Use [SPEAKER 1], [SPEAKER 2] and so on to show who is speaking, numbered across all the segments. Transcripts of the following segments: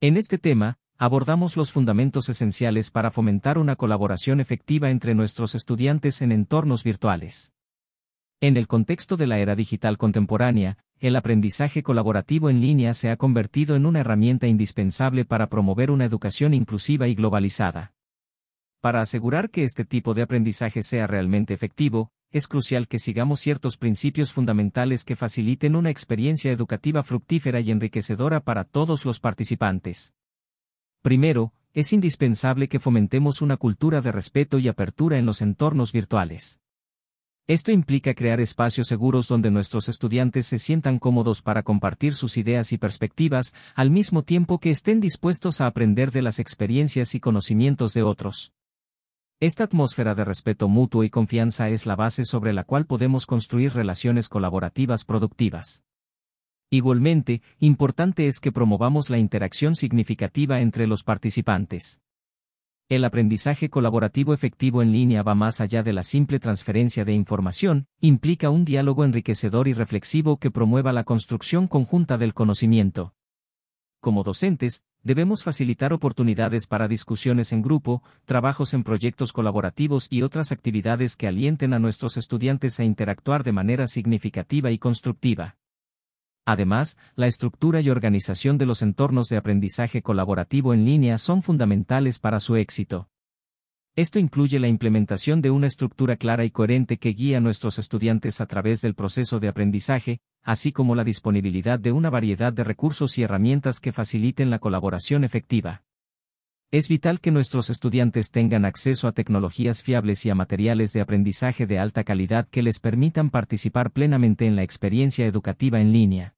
[SPEAKER 1] En este tema, abordamos los fundamentos esenciales para fomentar una colaboración efectiva entre nuestros estudiantes en entornos virtuales. En el contexto de la era digital contemporánea, el aprendizaje colaborativo en línea se ha convertido en una herramienta indispensable para promover una educación inclusiva y globalizada. Para asegurar que este tipo de aprendizaje sea realmente efectivo, es crucial que sigamos ciertos principios fundamentales que faciliten una experiencia educativa fructífera y enriquecedora para todos los participantes. Primero, es indispensable que fomentemos una cultura de respeto y apertura en los entornos virtuales. Esto implica crear espacios seguros donde nuestros estudiantes se sientan cómodos para compartir sus ideas y perspectivas, al mismo tiempo que estén dispuestos a aprender de las experiencias y conocimientos de otros. Esta atmósfera de respeto mutuo y confianza es la base sobre la cual podemos construir relaciones colaborativas productivas. Igualmente, importante es que promovamos la interacción significativa entre los participantes. El aprendizaje colaborativo efectivo en línea va más allá de la simple transferencia de información, implica un diálogo enriquecedor y reflexivo que promueva la construcción conjunta del conocimiento como docentes, debemos facilitar oportunidades para discusiones en grupo, trabajos en proyectos colaborativos y otras actividades que alienten a nuestros estudiantes a interactuar de manera significativa y constructiva. Además, la estructura y organización de los entornos de aprendizaje colaborativo en línea son fundamentales para su éxito. Esto incluye la implementación de una estructura clara y coherente que guíe a nuestros estudiantes a través del proceso de aprendizaje, así como la disponibilidad de una variedad de recursos y herramientas que faciliten la colaboración efectiva. Es vital que nuestros estudiantes tengan acceso a tecnologías fiables y a materiales de aprendizaje de alta calidad que les permitan participar plenamente en la experiencia educativa en línea.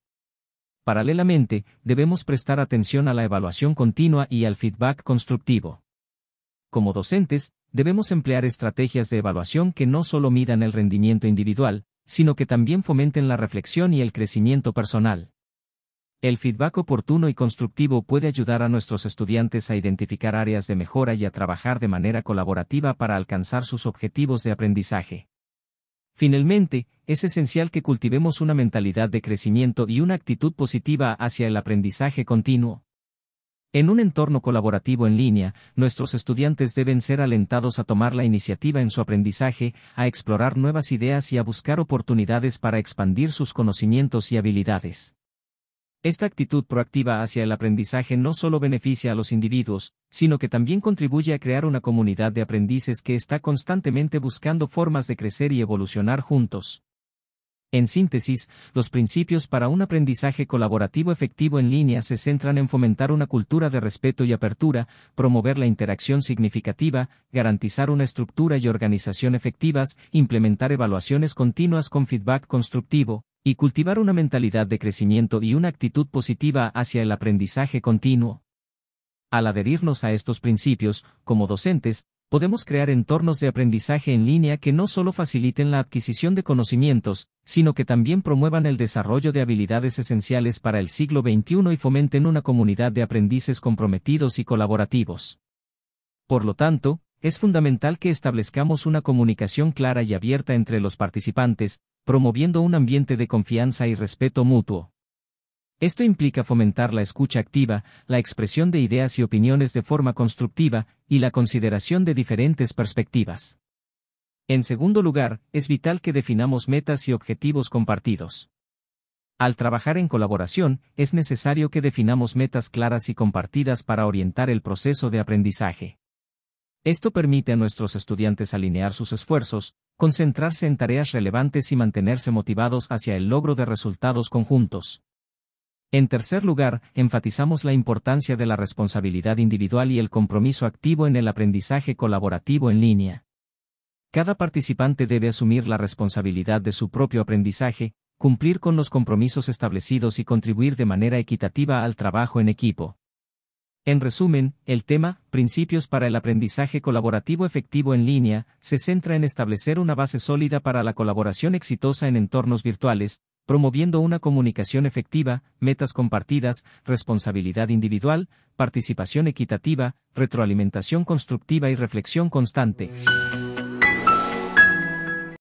[SPEAKER 1] Paralelamente, debemos prestar atención a la evaluación continua y al feedback constructivo como docentes, debemos emplear estrategias de evaluación que no solo midan el rendimiento individual, sino que también fomenten la reflexión y el crecimiento personal. El feedback oportuno y constructivo puede ayudar a nuestros estudiantes a identificar áreas de mejora y a trabajar de manera colaborativa para alcanzar sus objetivos de aprendizaje. Finalmente, es esencial que cultivemos una mentalidad de crecimiento y una actitud positiva hacia el aprendizaje continuo. En un entorno colaborativo en línea, nuestros estudiantes deben ser alentados a tomar la iniciativa en su aprendizaje, a explorar nuevas ideas y a buscar oportunidades para expandir sus conocimientos y habilidades. Esta actitud proactiva hacia el aprendizaje no solo beneficia a los individuos, sino que también contribuye a crear una comunidad de aprendices que está constantemente buscando formas de crecer y evolucionar juntos. En síntesis, los principios para un aprendizaje colaborativo efectivo en línea se centran en fomentar una cultura de respeto y apertura, promover la interacción significativa, garantizar una estructura y organización efectivas, implementar evaluaciones continuas con feedback constructivo, y cultivar una mentalidad de crecimiento y una actitud positiva hacia el aprendizaje continuo. Al adherirnos a estos principios, como docentes, podemos crear entornos de aprendizaje en línea que no solo faciliten la adquisición de conocimientos, sino que también promuevan el desarrollo de habilidades esenciales para el siglo XXI y fomenten una comunidad de aprendices comprometidos y colaborativos. Por lo tanto, es fundamental que establezcamos una comunicación clara y abierta entre los participantes, promoviendo un ambiente de confianza y respeto mutuo. Esto implica fomentar la escucha activa, la expresión de ideas y opiniones de forma constructiva, y la consideración de diferentes perspectivas. En segundo lugar, es vital que definamos metas y objetivos compartidos. Al trabajar en colaboración, es necesario que definamos metas claras y compartidas para orientar el proceso de aprendizaje. Esto permite a nuestros estudiantes alinear sus esfuerzos, concentrarse en tareas relevantes y mantenerse motivados hacia el logro de resultados conjuntos. En tercer lugar, enfatizamos la importancia de la responsabilidad individual y el compromiso activo en el aprendizaje colaborativo en línea. Cada participante debe asumir la responsabilidad de su propio aprendizaje, cumplir con los compromisos establecidos y contribuir de manera equitativa al trabajo en equipo. En resumen, el tema, Principios para el aprendizaje colaborativo efectivo en línea, se centra en establecer una base sólida para la colaboración exitosa en entornos virtuales, promoviendo una comunicación efectiva, metas compartidas, responsabilidad individual, participación equitativa, retroalimentación constructiva y reflexión constante.